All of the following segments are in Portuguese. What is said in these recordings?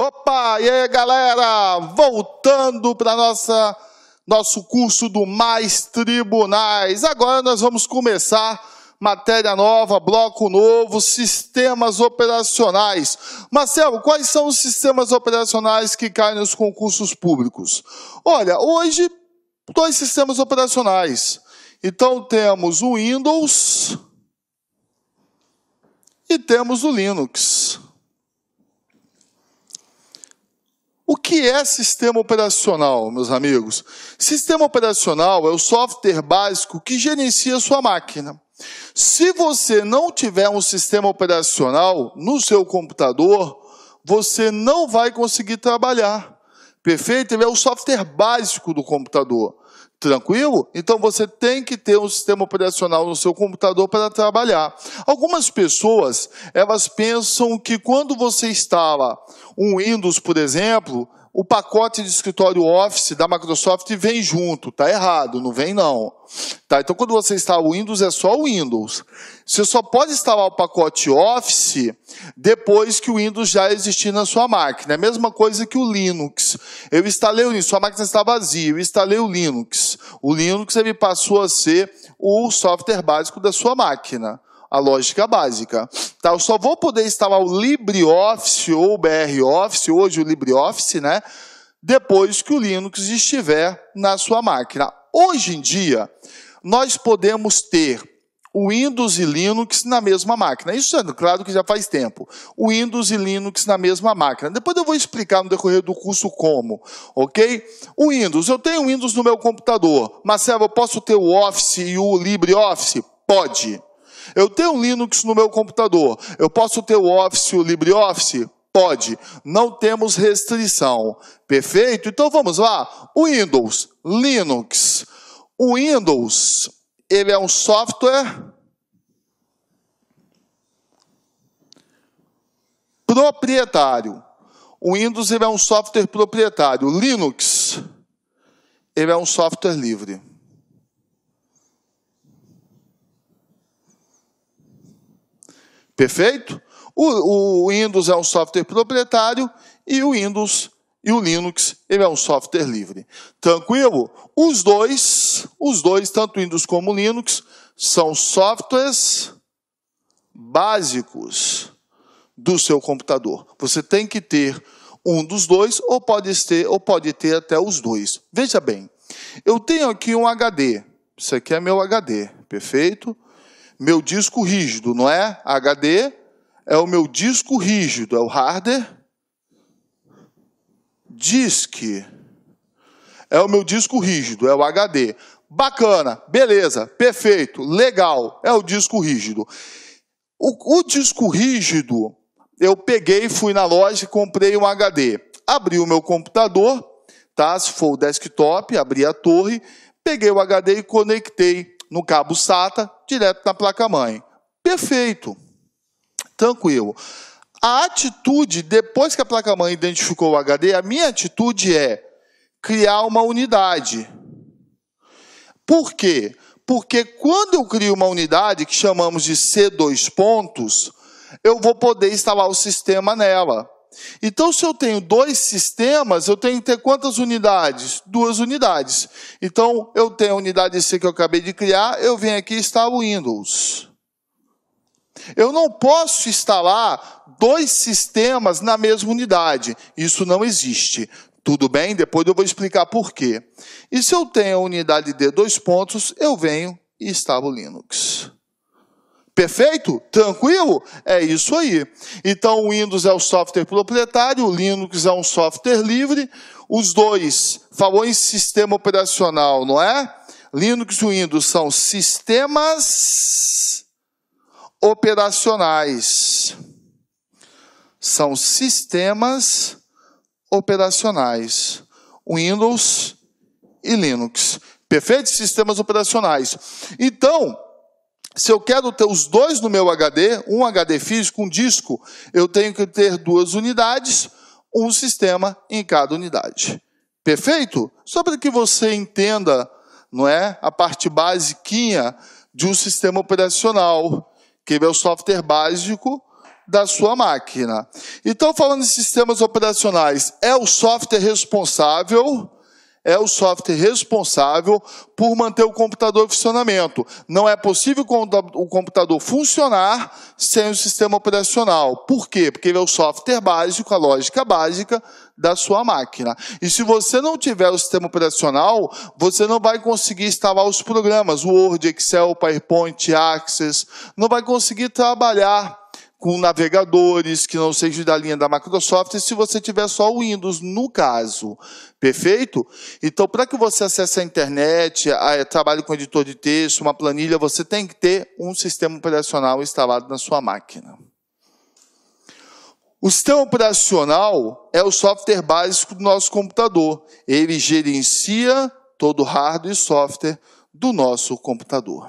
Opa, e aí galera, voltando para nossa nosso curso do Mais Tribunais. Agora nós vamos começar matéria nova, bloco novo, sistemas operacionais. Marcelo, quais são os sistemas operacionais que caem nos concursos públicos? Olha, hoje dois sistemas operacionais. Então temos o Windows e temos o Linux. que é sistema operacional, meus amigos? Sistema operacional é o software básico que gerencia sua máquina. Se você não tiver um sistema operacional no seu computador, você não vai conseguir trabalhar. Perfeito? Ele é o software básico do computador. Tranquilo? Então você tem que ter um sistema operacional no seu computador para trabalhar. Algumas pessoas, elas pensam que quando você instala um Windows, por exemplo, o pacote de escritório Office da Microsoft vem junto. Tá errado, não vem não. Tá? Então, quando você instala o Windows, é só o Windows. Você só pode instalar o pacote Office depois que o Windows já existir na sua máquina. É a mesma coisa que o Linux. Eu instalei o Linux, sua máquina está vazia, eu instalei o Linux. O Linux ele passou a ser o software básico da sua máquina a lógica básica. Tá? Eu só vou poder instalar o LibreOffice ou o BR Office, hoje o LibreOffice, né? Depois que o Linux estiver na sua máquina. Hoje em dia, nós podemos ter o Windows e Linux na mesma máquina. Isso é claro que já faz tempo. O Windows e Linux na mesma máquina. Depois eu vou explicar no decorrer do curso como, ok? O Windows, eu tenho o Windows no meu computador. Marcelo, eu posso ter o Office e o LibreOffice? Pode. Eu tenho um Linux no meu computador. Eu posso ter o Office, o LibreOffice? Pode. Não temos restrição. Perfeito? Então vamos lá. O Windows, Linux. O Windows, ele é um software proprietário. O Windows ele é um software proprietário. O Linux, ele é um software livre. Perfeito? O, o, Windows é um software proprietário e o Windows e o Linux ele é um software livre. Tranquilo? Os dois, os dois, tanto o Windows como o Linux, são softwares básicos do seu computador. Você tem que ter um dos dois ou pode ter ou pode ter até os dois. Veja bem, eu tenho aqui um HD. Isso aqui é meu HD, perfeito? meu disco rígido, não é? HD é o meu disco rígido, é o harder disk. É o meu disco rígido, é o HD. Bacana, beleza, perfeito, legal, é o disco rígido. O, o disco rígido, eu peguei, fui na loja e comprei um HD. Abri o meu computador, tá? Se for o desktop, abri a torre, peguei o HD e conectei no cabo SATA, direto na placa-mãe. Perfeito. Tranquilo. A atitude, depois que a placa-mãe identificou o HD, a minha atitude é criar uma unidade. Por quê? Porque quando eu crio uma unidade, que chamamos de C2 pontos, eu vou poder instalar o sistema nela. Então, se eu tenho dois sistemas, eu tenho que ter quantas unidades? Duas unidades. Então, eu tenho a unidade C que eu acabei de criar, eu venho aqui e instalo Windows. Eu não posso instalar dois sistemas na mesma unidade. Isso não existe. Tudo bem? Depois eu vou explicar por quê. E se eu tenho a unidade D dois pontos, eu venho e instalo Linux. Perfeito? Tranquilo? É isso aí. Então, o Windows é o software proprietário, o Linux é um software livre. Os dois, falou em sistema operacional, não é? Linux e Windows são sistemas operacionais. São sistemas operacionais. Windows e Linux. Perfeito? Sistemas operacionais. Então, se eu quero ter os dois no meu HD, um HD físico, um disco, eu tenho que ter duas unidades, um sistema em cada unidade. Perfeito? Só para que você entenda, não é, a parte basiquinha de um sistema operacional, que é o software básico da sua máquina. Então, falando em sistemas operacionais, é o software responsável é o software responsável por manter o computador em funcionamento. Não é possível o computador funcionar sem o sistema operacional. Por quê? Porque ele é o software básico, a lógica básica da sua máquina. E se você não tiver o sistema operacional, você não vai conseguir instalar os programas, Word, Excel, PowerPoint, Access, não vai conseguir trabalhar com navegadores que não sejam da linha da Microsoft, se você tiver só o Windows, no caso. Perfeito? Então, para que você acesse a internet, eh, trabalhe com editor de texto, uma planilha, você tem que ter um sistema operacional instalado na sua máquina. O sistema operacional é o software básico do nosso computador. Ele gerencia todo o hardware e software do nosso computador.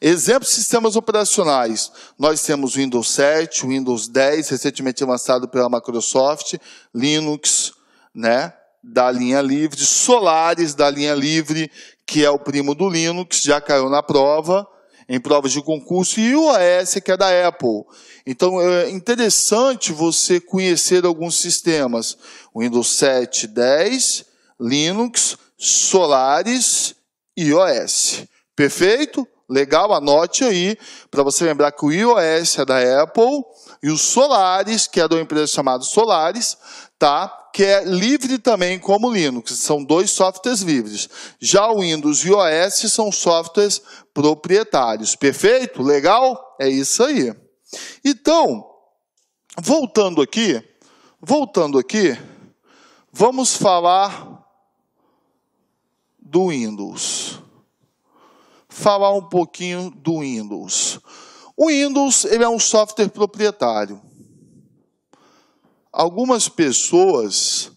Exemplos de sistemas operacionais. Nós temos o Windows 7, o Windows 10, recentemente lançado pela Microsoft, Linux, né, da linha livre, Solaris da linha livre, que é o primo do Linux, já caiu na prova, em provas de concurso, e o OS, que é da Apple. Então, é interessante você conhecer alguns sistemas. Windows 7, 10, Linux, Solaris e OS. Perfeito? Legal? Anote aí, para você lembrar que o iOS é da Apple e o Solaris, que é uma empresa chamada Solaris, tá? que é livre também como Linux, são dois softwares livres. Já o Windows e o OS são softwares proprietários. Perfeito? Legal? É isso aí. Então, voltando aqui, voltando aqui, vamos falar do Windows falar um pouquinho do Windows. O Windows ele é um software proprietário. Algumas pessoas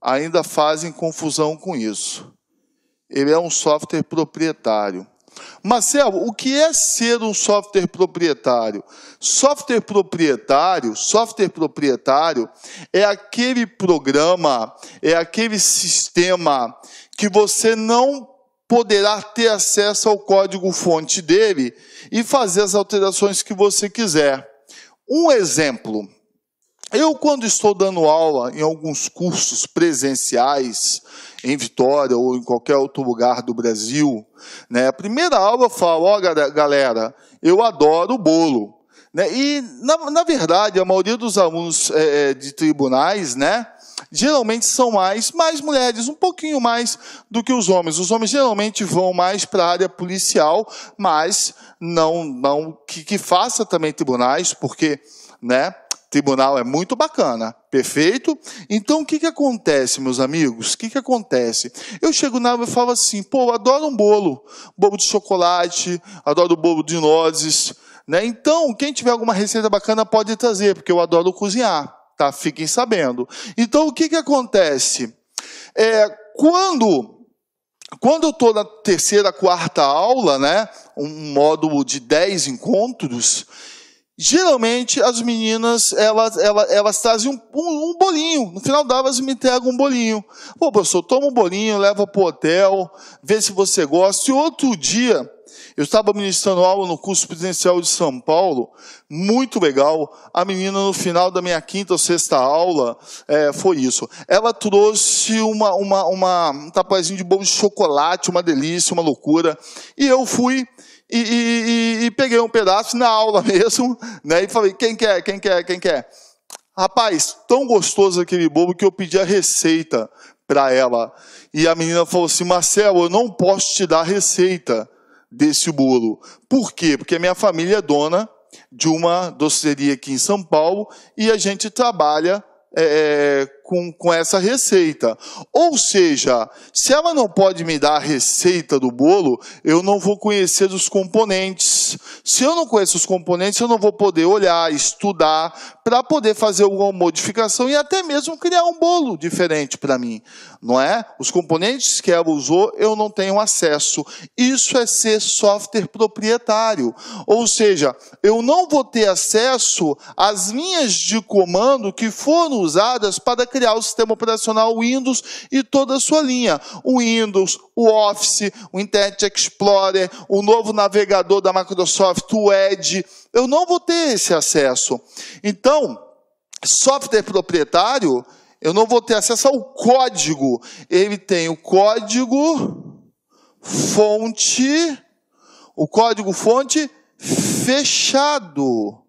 ainda fazem confusão com isso. Ele é um software proprietário. Marcelo, o que é ser um software proprietário? Software proprietário, software proprietário é aquele programa, é aquele sistema que você não poderá ter acesso ao código-fonte dele e fazer as alterações que você quiser. Um exemplo. Eu, quando estou dando aula em alguns cursos presenciais, em Vitória ou em qualquer outro lugar do Brasil, né, a primeira aula eu falo: ó, oh, galera, eu adoro bolo. Né? E, na, na verdade, a maioria dos alunos é, de tribunais, né, geralmente são mais, mais mulheres, um pouquinho mais do que os homens. Os homens geralmente vão mais para a área policial, mas não, não que, que faça também tribunais, porque, né? Tribunal é muito bacana, perfeito? Então o que, que acontece, meus amigos? O que, que acontece? Eu chego na aula e falo assim: pô, eu adoro um bolo, bolo de chocolate, adoro bolo de nozes, né? Então, quem tiver alguma receita bacana pode trazer, porque eu adoro cozinhar tá? Fiquem sabendo. Então, o que, que acontece? É, quando quando eu estou na terceira, quarta aula, né, um módulo de 10 encontros, geralmente as meninas elas, elas, elas trazem um, um, um, bolinho. No final da aula, elas me entregam um bolinho. Pô, professor, toma um bolinho, leva para o hotel, vê se você gosta. E outro dia, eu estava ministrando aula no curso presencial de São Paulo, muito legal. A menina, no final da minha quinta ou sexta aula, é, foi isso. Ela trouxe uma, uma, uma, um tapazinho de bolo de chocolate, uma delícia, uma loucura. E eu fui e, e, e, e peguei um pedaço na aula mesmo, né? E falei: quem quer, quem quer, quem quer? Rapaz, tão gostoso aquele bolo que eu pedi a receita para ela. E a menina falou assim: Marcelo, eu não posso te dar receita, desse bolo. Por quê? Porque a minha família é dona de uma doceria aqui em São Paulo e a gente trabalha é, é com, com essa receita. Ou seja, se ela não pode me dar a receita do bolo, eu não vou conhecer os componentes. Se eu não conheço os componentes, eu não vou poder olhar, estudar, para poder fazer alguma modificação e até mesmo criar um bolo diferente para mim. Não é? Os componentes que ela usou, eu não tenho acesso. Isso é ser software proprietário. Ou seja, eu não vou ter acesso às linhas de comando que foram usadas para criar criar o sistema operacional Windows e toda a sua linha. O Windows, o Office, o Internet Explorer, o novo navegador da Microsoft, o Edge. Eu não vou ter esse acesso. Então, software proprietário, eu não vou ter acesso ao código. Ele tem o código fonte, o código fonte fechado.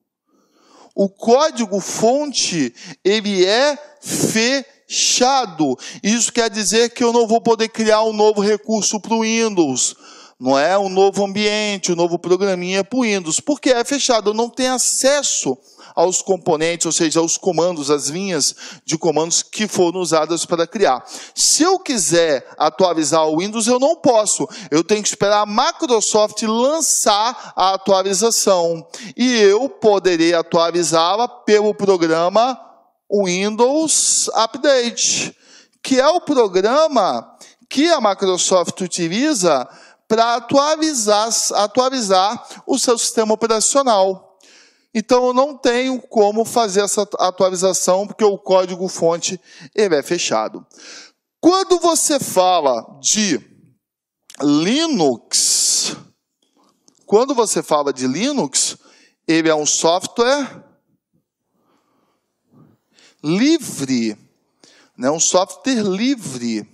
O código fonte, ele é fechado. Isso quer dizer que eu não vou poder criar um novo recurso para o Windows. Não é um novo ambiente, um novo programinha para o Windows, porque é fechado, eu não tenho acesso aos componentes, ou seja, aos comandos, às linhas de comandos que foram usadas para criar. Se eu quiser atualizar o Windows, eu não posso. Eu tenho que esperar a Microsoft lançar a atualização. E eu poderei atualizá-la pelo programa Windows Update, que é o programa que a Microsoft utiliza para atualizar, atualizar o seu sistema operacional. Então eu não tenho como fazer essa atualização porque o código fonte ele é fechado. Quando você fala de Linux, quando você fala de Linux, ele é um software livre, né? um software livre.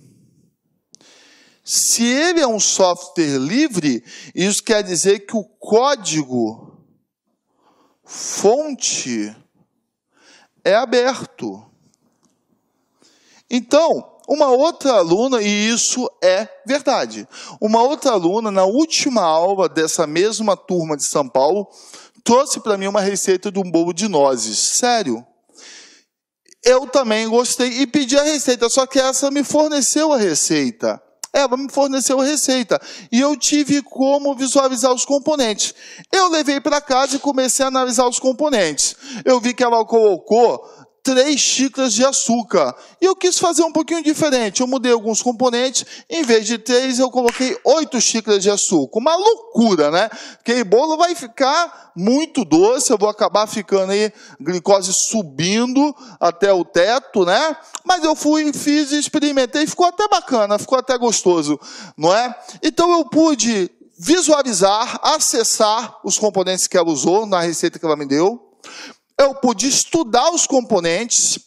Se ele é um software livre, isso quer dizer que o código fonte é aberto. Então, uma outra aluna, e isso é verdade, uma outra aluna, na última aula dessa mesma turma de São Paulo, trouxe para mim uma receita de um bolo de nozes. Sério. Eu também gostei e pedi a receita, só que essa me forneceu a receita. Ela é, me forneceu receita e eu tive como visualizar os componentes. Eu levei para casa e comecei a analisar os componentes. Eu vi que ela colocou três xícaras de açúcar. E eu quis fazer um pouquinho diferente. Eu mudei alguns componentes. Em vez de três, eu coloquei oito xícaras de açúcar. Uma loucura, né? Porque o bolo vai ficar muito doce. Eu vou acabar ficando aí, glicose subindo até o teto, né? Mas eu fui, fiz, experimentei. Ficou até bacana, ficou até gostoso, não é? Então eu pude visualizar, acessar os componentes que ela usou na receita que ela me deu eu pude estudar os componentes,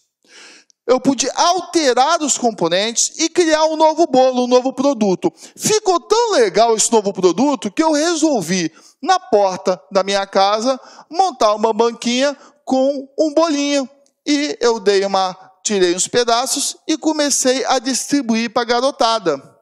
eu pude alterar os componentes e criar um novo bolo, um novo produto. Ficou tão legal esse novo produto que eu resolvi, na porta da minha casa, montar uma banquinha com um bolinho. E eu dei uma, tirei uns pedaços e comecei a distribuir para a garotada.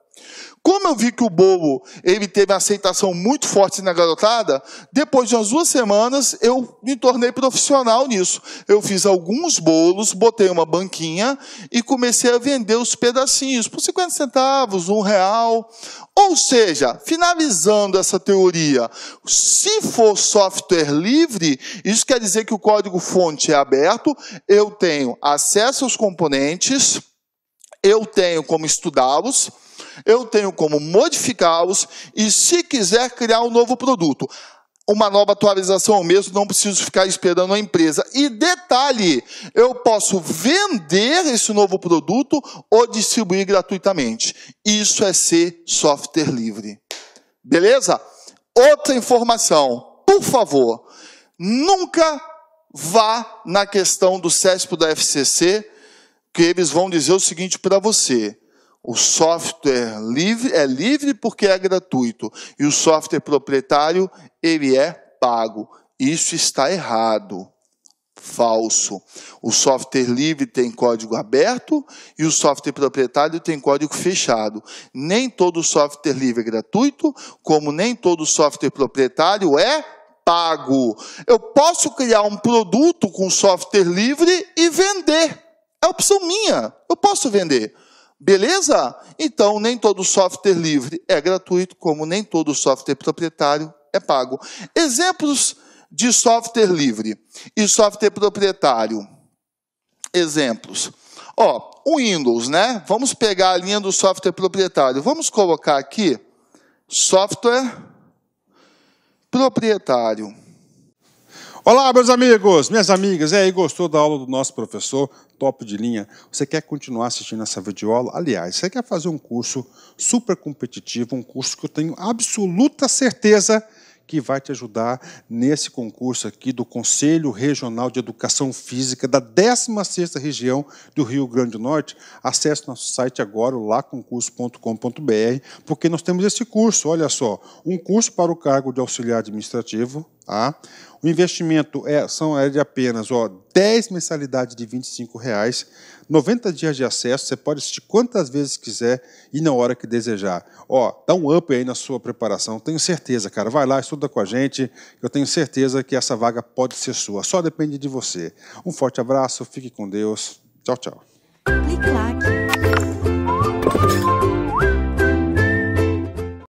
Como eu vi que o Bobo ele teve uma aceitação muito forte na garotada, depois de umas duas semanas eu me tornei profissional nisso. Eu fiz alguns bolos, botei uma banquinha e comecei a vender os pedacinhos por 50 centavos, um real. Ou seja, finalizando essa teoria, se for software livre, isso quer dizer que o código-fonte é aberto, eu tenho acesso aos componentes, eu tenho como estudá-los eu tenho como modificá-los e, se quiser, criar um novo produto. Uma nova atualização ao mesmo, não preciso ficar esperando a empresa. E detalhe, eu posso vender esse novo produto ou distribuir gratuitamente. Isso é ser software livre. Beleza? Outra informação, por favor, nunca vá na questão do CESP da FCC, que eles vão dizer o seguinte para você: o software livre é livre porque é gratuito e o software proprietário ele é pago. Isso está errado. Falso. O software livre tem código aberto e o software proprietário tem código fechado. Nem todo software livre é gratuito, como nem todo software proprietário é pago. Eu posso criar um produto com software livre e vender. É opção minha. Eu posso vender. Beleza? Então, nem todo software livre é gratuito, como nem todo software proprietário é pago. Exemplos de software livre e software proprietário. Exemplos. Ó, o Windows, né? Vamos pegar a linha do software proprietário. Vamos colocar aqui software proprietário. Olá, meus amigos, minhas amigas. E é aí, gostou da aula do nosso professor? Top de linha. Você quer continuar assistindo essa videoaula? Aliás, você quer fazer um curso super competitivo, um curso que eu tenho absoluta certeza que vai te ajudar nesse concurso aqui do Conselho Regional de Educação Física da 16ª região do Rio Grande do Norte. Acesse nosso site agora, laconcurso.com.br, porque nós temos esse curso, olha só, um curso para o cargo de auxiliar administrativo, Tá? O investimento é, são, é de apenas ó, 10 mensalidades de R$ reais, 90 dias de acesso, você pode assistir quantas vezes quiser e na hora que desejar. Ó, dá um up aí na sua preparação, tenho certeza, cara. Vai lá, estuda com a gente, eu tenho certeza que essa vaga pode ser sua, só depende de você. Um forte abraço, fique com Deus. Tchau, tchau. Clique